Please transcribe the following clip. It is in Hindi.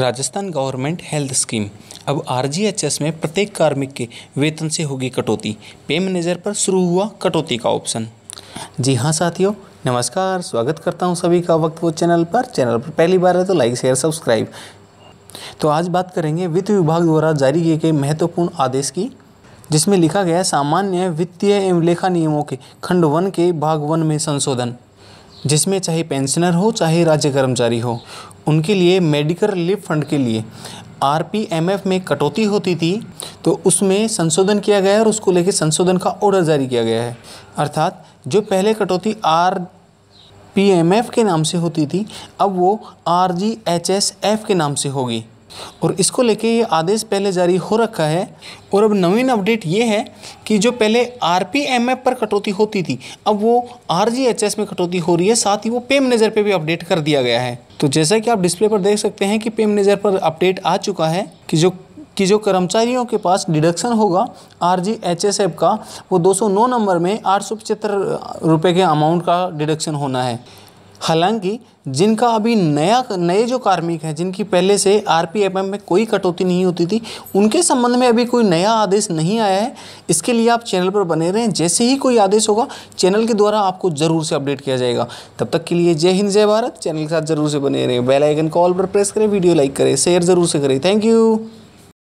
राजस्थान गवर्नमेंट हेल्थ स्कीम अब आर में प्रत्येक कार्मिक के वेतन से होगी कटौती पे मैनेजर पर शुरू हुआ कटौती का ऑप्शन जी हाँ साथियों नमस्कार स्वागत करता हूँ सभी का वक्त वो चैनल पर चैनल पर पहली बार है तो लाइक शेयर सब्सक्राइब तो आज बात करेंगे वित्त विभाग द्वारा जारी किए गए महत्वपूर्ण आदेश की जिसमें लिखा गया सामान्य वित्तीय एवं लेखा नियमों के खंड वन के भाग वन में संशोधन जिसमें चाहे पेंशनर हो चाहे राज्य कर्मचारी हो उनके लिए मेडिकल रिलीफ फंड के लिए आरपीएमएफ में कटौती होती थी तो उसमें संशोधन किया गया है और उसको लेकर संशोधन का ऑर्डर जारी किया गया है अर्थात जो पहले कटौती आर पी के नाम से होती थी अब वो R G H S F के नाम से होगी और इसको लेके ये आदेश पहले जारी हो रखा है और अब नवीन अपडेट ये है कि जो पहले आर पर कटौती होती थी अब वो आर में कटौती हो रही है साथ ही वो पे मैनेजर पर भी अपडेट कर दिया गया है तो जैसा कि आप डिस्प्ले पर देख सकते हैं कि पे मैनेजर पर अपडेट आ चुका है कि जो कि जो कर्मचारियों के पास डिडक्शन होगा R G H S F का वो 209 नंबर में आठ सौ पचहत्तर रुपये के अमाउंट का डिडक्शन होना है हालांकि जिनका अभी नया नए जो कार्मिक हैं जिनकी पहले से आर में कोई कटौती नहीं होती थी उनके संबंध में अभी कोई नया आदेश नहीं आया है इसके लिए आप चैनल पर बने रहें जैसे ही कोई आदेश होगा चैनल के द्वारा आपको ज़रूर से अपडेट किया जाएगा तब तक के लिए जय हिंद जय भारत चैनल के साथ ज़रूर से बने रहें बेलाइकन कॉल पर प्रेस करें वीडियो लाइक करें शेयर ज़रूर से करें थैंक यू